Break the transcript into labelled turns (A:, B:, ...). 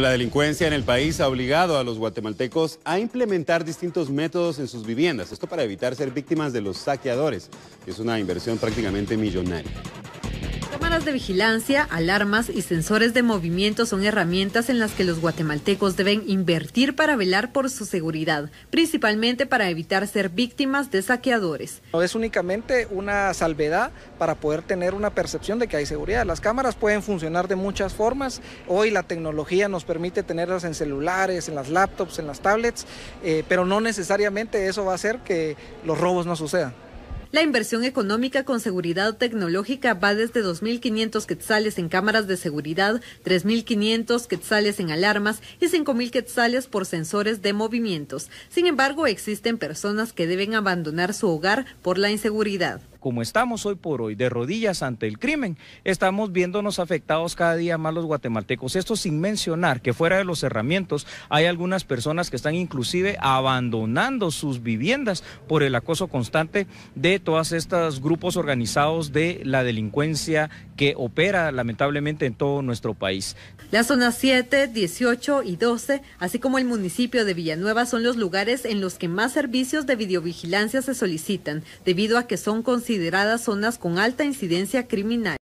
A: La delincuencia en el país ha obligado a los guatemaltecos a implementar distintos métodos en sus viviendas, esto para evitar ser víctimas de los saqueadores, que es una inversión prácticamente millonaria.
B: Cámaras de vigilancia, alarmas y sensores de movimiento son herramientas en las que los guatemaltecos deben invertir para velar por su seguridad, principalmente para evitar ser víctimas de saqueadores.
C: No es únicamente una salvedad para poder tener una percepción de que hay seguridad. Las cámaras pueden funcionar de muchas formas. Hoy la tecnología nos permite tenerlas en celulares, en las laptops, en las tablets, eh, pero no necesariamente eso va a
B: hacer que los robos no sucedan. La inversión económica con seguridad tecnológica va desde 2.500 quetzales en cámaras de seguridad, 3.500 quetzales en alarmas y 5.000 quetzales por sensores de movimientos. Sin embargo, existen personas que deben abandonar su hogar por la inseguridad
D: como estamos hoy por hoy, de rodillas ante el crimen, estamos viéndonos afectados cada día más los guatemaltecos. Esto sin mencionar que fuera de los cerramientos hay algunas personas que están inclusive abandonando sus viviendas por el acoso constante de todos estos grupos organizados de la delincuencia que opera lamentablemente en todo nuestro país.
B: Las zonas 7, 18 y 12, así como el municipio de Villanueva, son los lugares en los que más servicios de videovigilancia se solicitan, debido a que son considerados consideradas zonas con alta incidencia criminal.